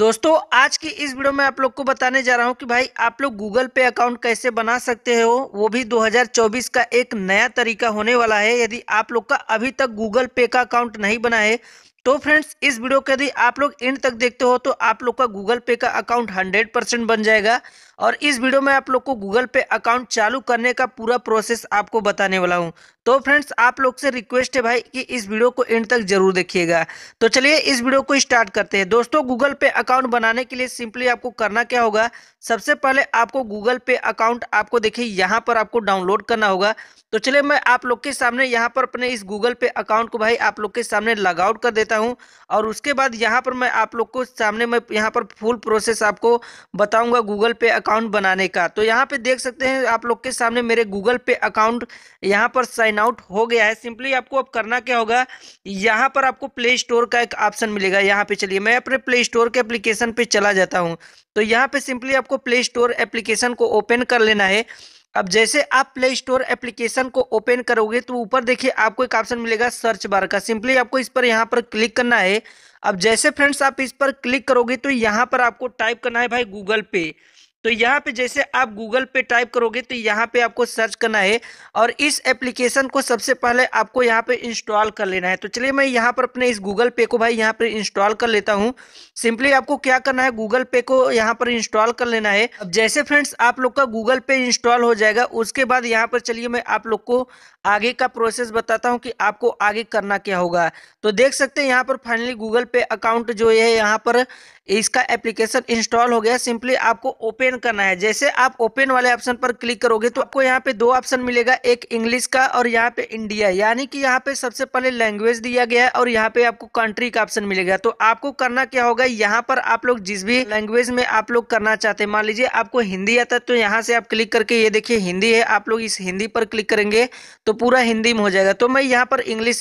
दोस्तों आज की इस वीडियो में आप लोग को बताने जा रहा हूं कि भाई आप लोग गूगल पे अकाउंट कैसे बना सकते हो वो भी 2024 का एक नया तरीका होने वाला है यदि आप लोग का अभी तक गूगल पे का अकाउंट नहीं बना है तो फ्रेंड्स इस वीडियो को यदि आप लोग एंड तक देखते हो तो आप लोग का गूगल पे का अकाउंट हंड्रेड बन जाएगा और इस वीडियो में आप लोग को गूगल पे अकाउंट चालू करने का पूरा प्रोसेस आपको बताने वाला हूँ तो फ्रेंड्स आप लोग से रिक्वेस्ट है भाई कि इस वीडियो को एंड तक जरूर देखिएगा तो चलिए इस वीडियो को स्टार्ट करते हैं दोस्तों गूगल पे अकाउंट बनाने के लिए सिंपली आपको करना क्या होगा सबसे पहले आपको गूगल पे अकाउंट आपको देखिए यहाँ पर आपको डाउनलोड करना होगा तो चलिए मैं आप लोग के सामने यहाँ पर अपने इस गूगल पे अकाउंट को भाई आप लोग के सामने लगआउट कर देता हूँ और उसके बाद यहाँ पर मैं आप लोग को सामने मैं यहाँ पर फुल प्रोसेस आपको बताऊँगा गूगल पे अकाउंट बनाने का तो यहाँ पे देख सकते हैं आप लोग के सामने मेरे गूगल पे अकाउंट यहाँ पर साइन आउट हो गया है सिंपली आपको अब करना क्या होगा यहाँ पर आपको प्ले स्टोर का एक ऑप्शन मिलेगा यहाँ पे चलिए मैं अपने प्ले स्टोर के एप्लीकेशन पे चला जाता हूँ तो यहाँ पे सिंपली आपको प्ले स्टोर एप्लीकेशन को ओपन कर लेना है अब जैसे आप प्ले स्टोर एप्लीकेशन को ओपन करोगे तो ऊपर देखिए आपको एक ऑप्शन मिलेगा सर्च बार का सिंपली आपको इस पर यहाँ पर क्लिक करना है अब जैसे फ्रेंड्स आप इस पर क्लिक करोगे तो यहाँ पर आपको टाइप करना है भाई गूगल पे तो यहाँ पे जैसे आप गूगल पे टाइप करोगे तो यहाँ पे आपको सर्च करना है और इस एप्लीकेशन को सबसे पहले आपको यहाँ पे इंस्टॉल कर लेना है तो चलिए मैं यहाँ पर अपने इस गूगल पे को भाई यहाँ पर इंस्टॉल कर लेता हूँ सिंपली आपको क्या करना है गूगल पे को यहाँ पर इंस्टॉल कर लेना है अब जैसे फ्रेंड्स आप लोग का गूगल पे इंस्टॉल हो जाएगा उसके बाद यहाँ पर चलिए मैं आप लोग को आगे का प्रोसेस बताता हूँ कि आपको आगे करना क्या होगा तो देख सकते हैं यहाँ पर फाइनली गूगल पे अकाउंट जो है यहाँ पर इसका एप्लीकेशन इंस्टॉल हो गया सिंपली आपको ओपन करना है जैसे आप ओपन वाले ऑप्शन पर क्लिक करोगे तो आपको यहाँ पे दो ऑप्शन मिलेगा एक इंग्लिश का और यहाँ पे इंडिया यानी कि यहाँ पे सबसे पहले लैंग्वेज दिया गया है और यहाँ पे आपको कंट्री का ऑप्शन मिलेगा तो आपको करना क्या होगा यहाँ पर आप लोग जिस भी लैंग्वेज में आप लोग करना चाहते हैं मान लीजिए आपको हिंदी आता है तो यहाँ से आप क्लिक करके ये देखिए हिंदी है आप लोग इस हिंदी पर क्लिक करेंगे तो तो पूरा हिंदी में हो जाएगा तो मैं यहाँ पर इंग्लिश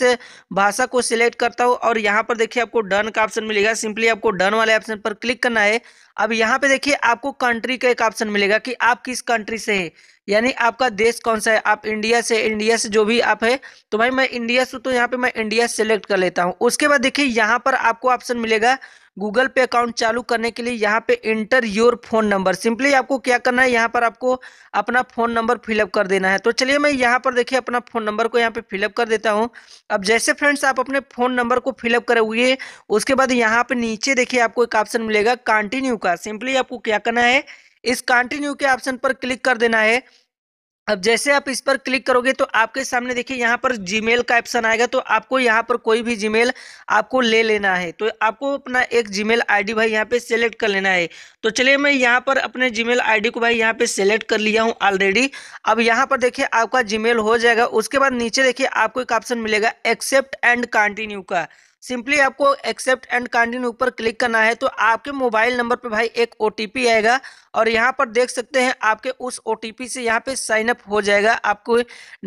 भाषा को सिलेक्ट करता हूँ और यहाँ पर देखिए आपको डन का ऑप्शन मिलेगा सिंपली आपको डन वाले ऑप्शन पर क्लिक करना है अब यहाँ पे देखिए आपको कंट्री का एक ऑप्शन मिलेगा कि आप किस कंट्री से है यानी आपका देश कौन सा है आप इंडिया से इंडिया से जो भी आप है तो भाई मैं इंडिया से तो यहाँ पे मैं इंडिया सेलेक्ट कर लेता हूँ उसके बाद देखिए यहाँ पर आपको ऑप्शन मिलेगा गूगल पे अकाउंट चालू करने के लिए यहाँ पे enter your phone number simply आपको क्या करना है यहाँ पर आपको अपना फोन नंबर फिलअप कर देना है तो चलिए मैं यहाँ पर देखिए अपना फोन नंबर को यहाँ पे फिलअप कर देता हूँ अब जैसे फ्रेंड्स आप अपने फोन नंबर को फिलअप करोगे उसके बाद यहाँ पे नीचे देखिए आपको एक ऑप्शन मिलेगा कंटिन्यू का सिंपली आपको क्या करना है इस कंटिन्यू के ऑप्शन पर क्लिक कर देना है अब जैसे आप इस पर क्लिक करोगे तो आपके सामने देखिए यहाँ पर जीमेल का ऑप्शन आएगा तो आपको यहाँ पर कोई भी जीमेल आपको ले लेना है तो आपको अपना एक जीमेल आईडी भाई यहाँ पे सेलेक्ट कर लेना है तो चलिए मैं यहाँ पर अपने जीमेल आईडी को भाई यहाँ पे सेलेक्ट कर लिया हूँ ऑलरेडी अब यहाँ पर देखिए आपका जी हो जाएगा उसके बाद नीचे देखिए आपको एक ऑप्शन मिलेगा एक्सेप्ट एंड कंटिन्यू का सिंपली आपको एक्सेप्ट एंड कंटिन्यू ऊपर क्लिक करना है तो आपके मोबाइल नंबर पे भाई एक ओ आएगा और यहाँ पर देख सकते हैं आपके उस ओ से यहाँ पे साइन अप हो जाएगा आपको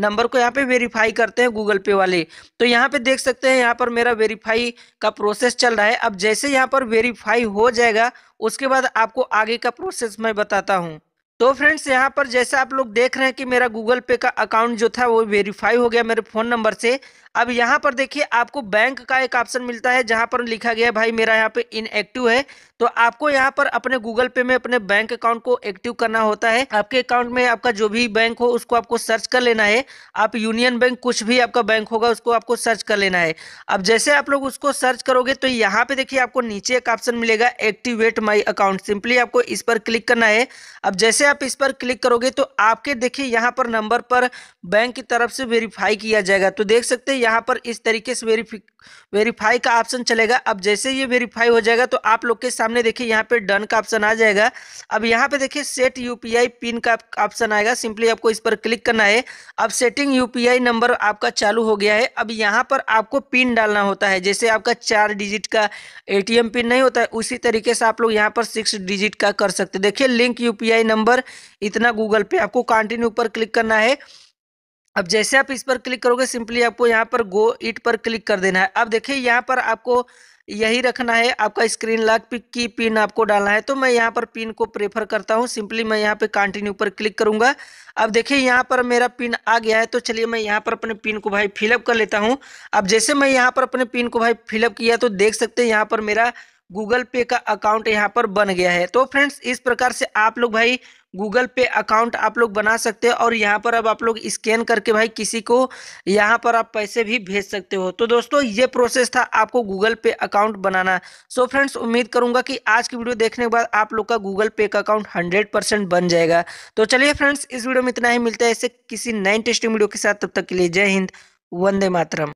नंबर को यहाँ पे वेरीफाई करते हैं गूगल पे वाले तो यहाँ पे देख सकते हैं यहाँ पर मेरा वेरीफाई का प्रोसेस चल रहा है अब जैसे यहाँ पर वेरीफाई हो जाएगा उसके बाद आपको आगे का प्रोसेस मैं बताता हूँ तो फ्रेंड्स यहाँ पर जैसे आप लोग देख रहे हैं कि मेरा गूगल पे का अकाउंट जो था वो वेरीफाई हो गया मेरे फ़ोन नंबर से अब यहाँ पर देखिए आपको बैंक का एक ऑप्शन मिलता है जहाँ पर लिखा गया है भाई मेरा यहाँ पे इनएक्टिव है तो आपको यहाँ पर अपने गूगल पे में अपने बैंक अकाउंट को एक्टिव करना होता है आपके अकाउंट में आपका जो भी बैंक हो उसको आपको सर्च कर लेना है आप यूनियन बैंक कुछ भी आपका बैंक होगा उसको आपको सर्च कर लेना है अब जैसे आप लोग उसको सर्च करोगे तो यहाँ पे देखिए आपको नीचे एक ऑप्शन मिलेगा एक्टिवेट माई अकाउंट सिंपली आपको इस पर क्लिक करना है अब जैसे आप इस पर क्लिक करोगे तो आपके देखिए यहाँ पर नंबर पर बैंक की तरफ से वेरीफाई किया जाएगा तो देख सकते हैं यहाँ पर इस तरीके से वेरीफी वेरीफाई का ऑप्शन चलेगा अब जैसे ये वेरीफाई हो जाएगा तो आप लोग के सामने देखिए यहाँ पे डन का ऑप्शन आ जाएगा अब यहाँ पे देखिए सेट यूपीआई पिन का ऑप्शन आएगा सिंपली आपको इस पर क्लिक करना है अब सेटिंग यूपीआई नंबर आपका चालू हो गया है अब यहाँ पर आपको पिन डालना होता है जैसे आपका चार डिजिट का ए पिन नहीं होता है उसी तरीके से आप लोग यहाँ पर सिक्स डिजिट का कर सकते देखिए लिंक यू नंबर इतना गूगल पे आपको कंटिन्यू पर क्लिक करना है अब जैसे आप इस पर क्लिक करोगे सिंपली आपको यहाँ पर गो इट पर क्लिक कर देना है अब देखिए यहाँ पर आपको यही रखना है आपका स्क्रीन लॉक पिक की पिन आपको डालना है तो मैं यहाँ पर पिन को प्रेफर करता हूँ सिंपली मैं यहाँ पे कंटिन्यू पर क्लिक करूँगा अब देखिए यहाँ पर मेरा पिन आ गया है तो चलिए मैं यहाँ पर अपने पिन को भाई फिलअप कर लेता हूँ अब जैसे मैं यहाँ पर अपने पिन को भाई फिलअप किया तो देख सकते हैं यहाँ पर मेरा गूगल पे का अकाउंट यहाँ पर बन गया है तो फ्रेंड्स इस प्रकार से आप लोग भाई गूगल पे अकाउंट आप लोग बना सकते हो और यहाँ पर अब आप लोग स्कैन करके भाई किसी को यहाँ पर आप पैसे भी भेज सकते हो तो दोस्तों ये प्रोसेस था आपको गूगल पे अकाउंट बनाना सो so फ्रेंड्स उम्मीद करूँगा कि आज की वीडियो देखने के बाद आप लोग का गूगल पे का अकाउंट हंड्रेड बन जाएगा तो चलिए फ्रेंड्स इस वीडियो में इतना ही मिलता है ऐसे किसी नए टेस्टिंग वीडियो के साथ तब तक के लिए जय हिंद वंदे मातरम